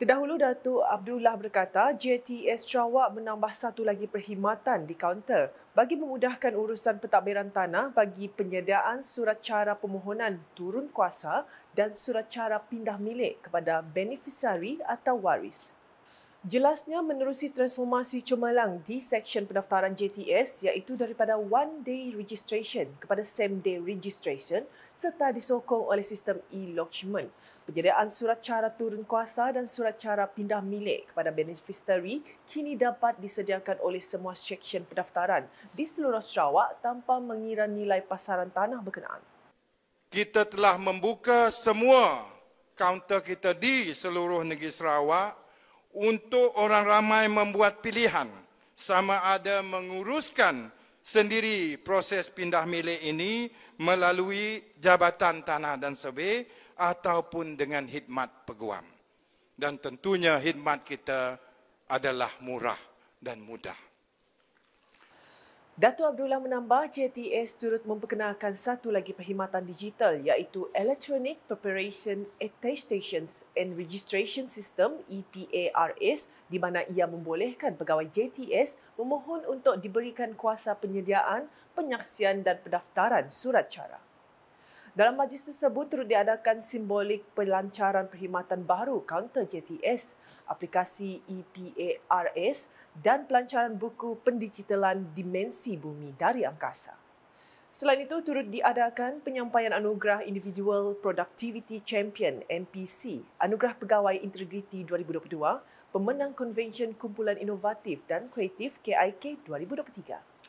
Terdahulu Datu Abdullah berkata JTS Sarawak menambah satu lagi perkhidmatan di kaunter bagi memudahkan urusan pentadbiran tanah bagi penyediaan surat cara permohonan turun kuasa dan surat cara pindah milik kepada beneficiary atau waris. Jelasnya menerusi transformasi cemerlang di seksyen pendaftaran JTS iaitu daripada one day registration kepada same day registration serta disokong oleh sistem e-lodgement. Penyediaan surat cara turun kuasa dan surat cara pindah milik kepada beneficiary kini dapat disediakan oleh semua seksyen pendaftaran di seluruh Sarawak tanpa mengira nilai pasaran tanah berkenaan. Kita telah membuka semua kaunter kita di seluruh negeri Sarawak untuk orang ramai membuat pilihan sama ada menguruskan sendiri proses pindah milik ini melalui Jabatan Tanah dan sebe, ataupun dengan khidmat peguam. Dan tentunya khidmat kita adalah murah dan mudah. Dato' Abdullah menambah JTS turut memperkenalkan satu lagi perkhidmatan digital iaitu Electronic Preparation Attestations and Registration System EPARS di mana ia membolehkan pegawai JTS memohon untuk diberikan kuasa penyediaan, penyaksian dan pendaftaran surat cara. Dalam majlis tersebut turut diadakan simbolik pelancaran perkhidmatan baru kaunter JTS, aplikasi EPARS dan pelancaran buku pendigitalan Dimensi Bumi dari Angkasa. Selain itu, turut diadakan penyampaian anugerah Individual Productivity Champion MPC, anugerah Pegawai Integriti 2022, pemenang konvensyen Kumpulan Inovatif dan Kreatif KIK 2023.